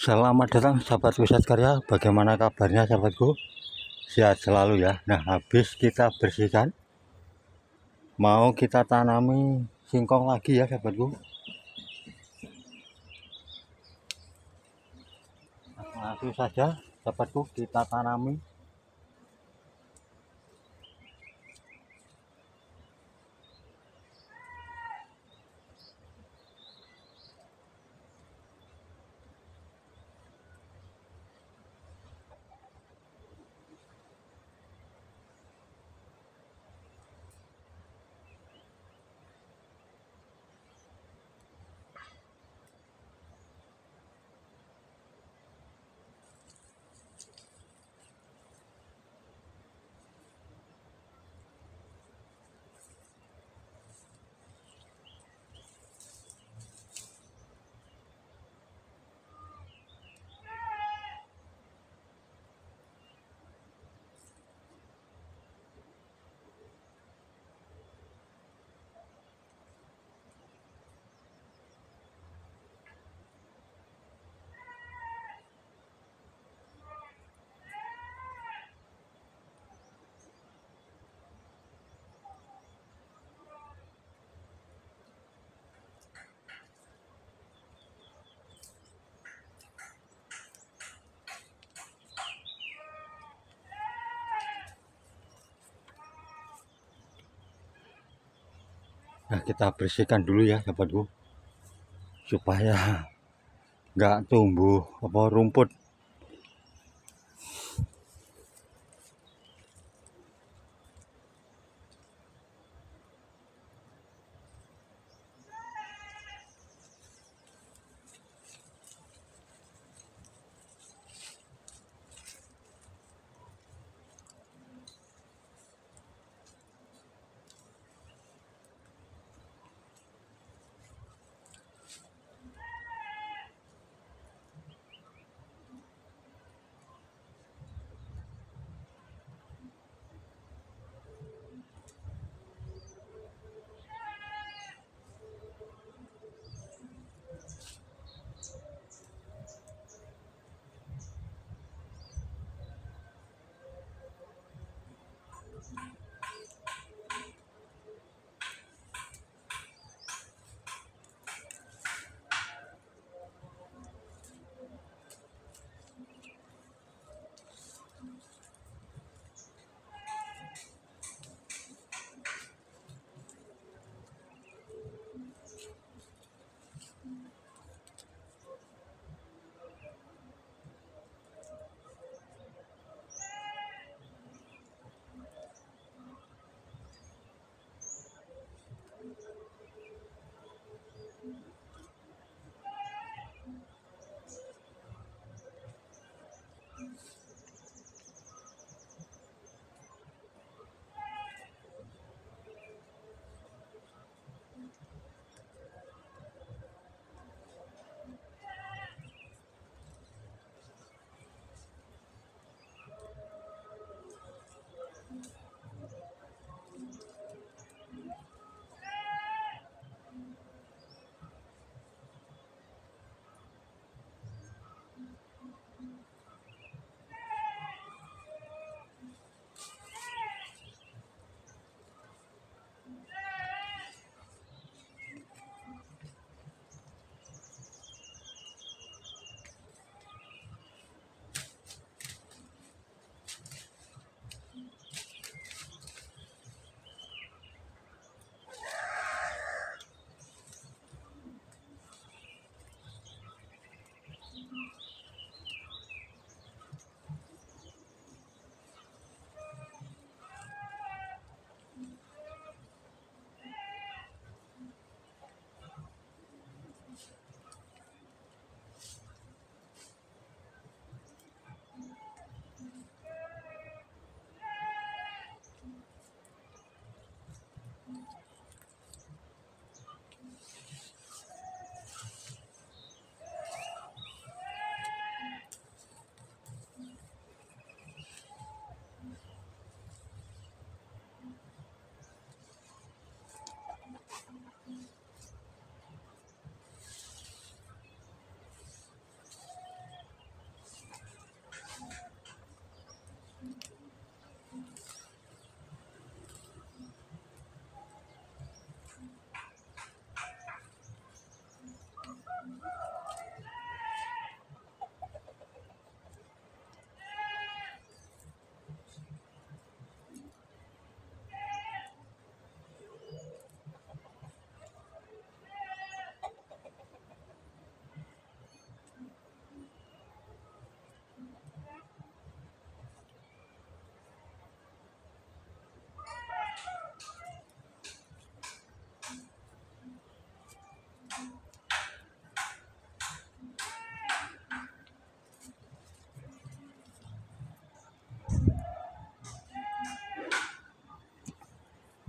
Selamat datang sahabat wisat karya Bagaimana kabarnya sahabatku Sehat selalu ya Nah habis kita bersihkan Mau kita tanami singkong lagi ya sahabatku Langsung saja sahabatku kita tanami Nah kita bersihkan dulu ya sahabatku supaya nggak tumbuh apa rumput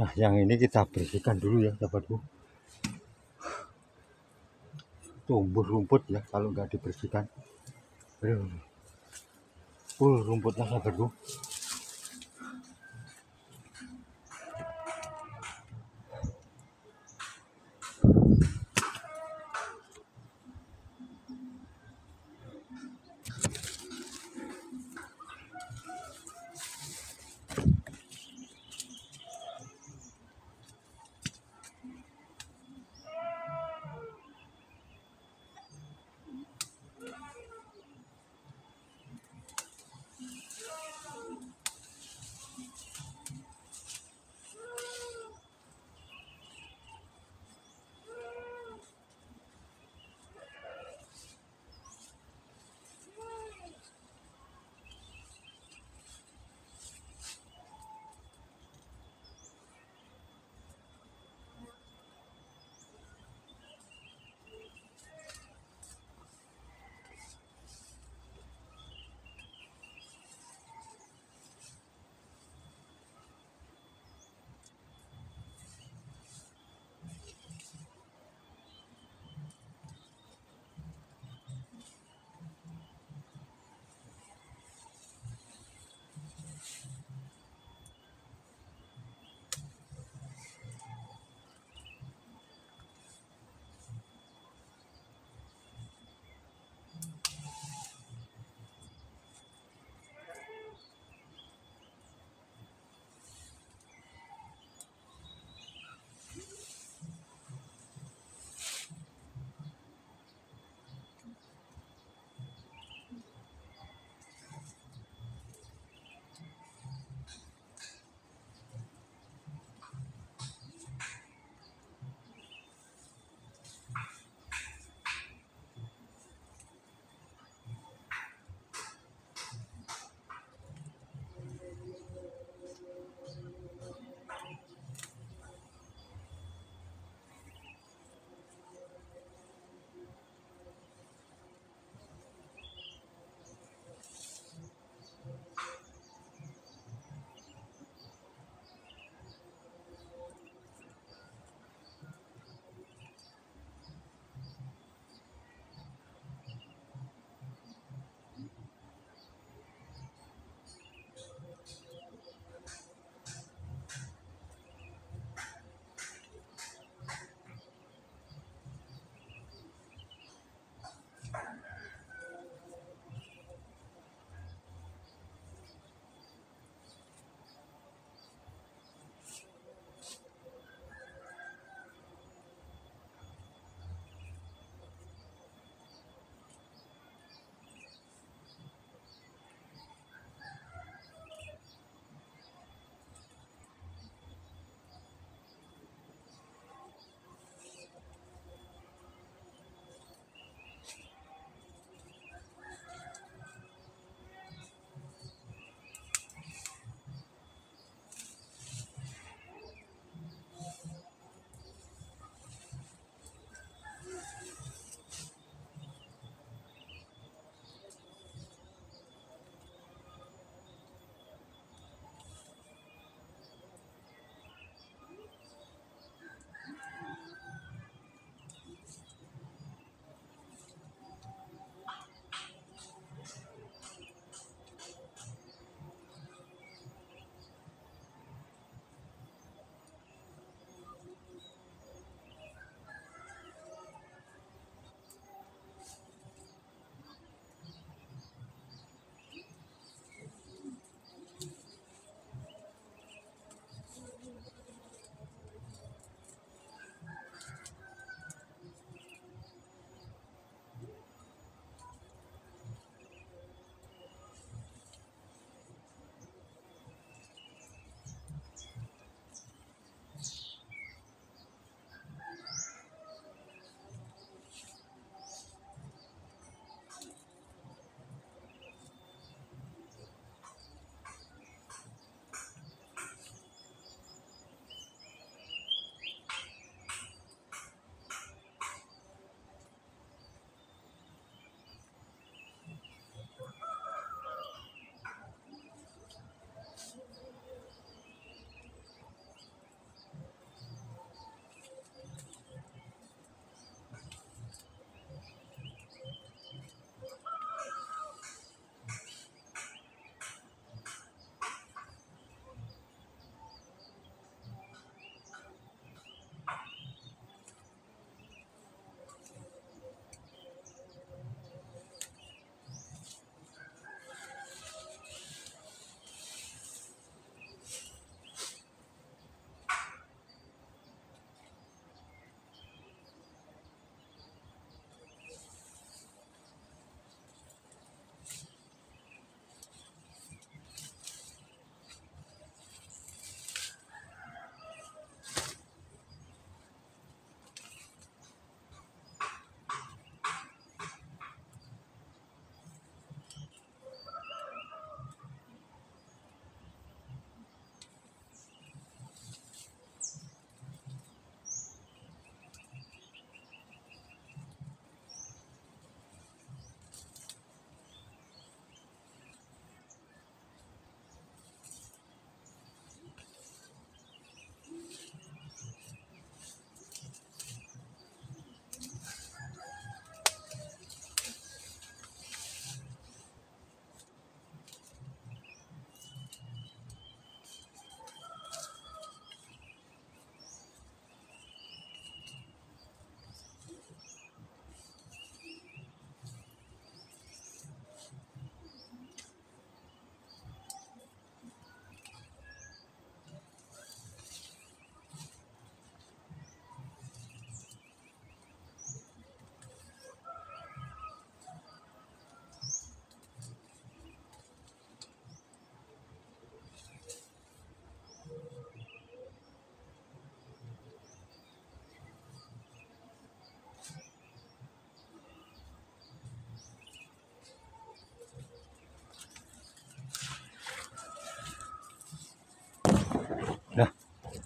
Nah, yang ini kita bersihkan dulu ya, sahabatku. Tumbuh rumput ya, kalau nggak dibersihkan. Full rumputnya sahabatku.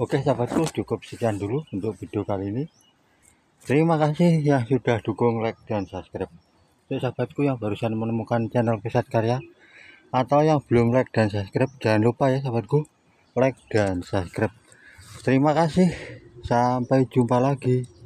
Oke sahabatku cukup sekian dulu untuk video kali ini. Terima kasih yang sudah dukung like dan subscribe. Untuk sahabatku yang barusan menemukan channel pesat Karya atau yang belum like dan subscribe jangan lupa ya sahabatku like dan subscribe. Terima kasih. Sampai jumpa lagi.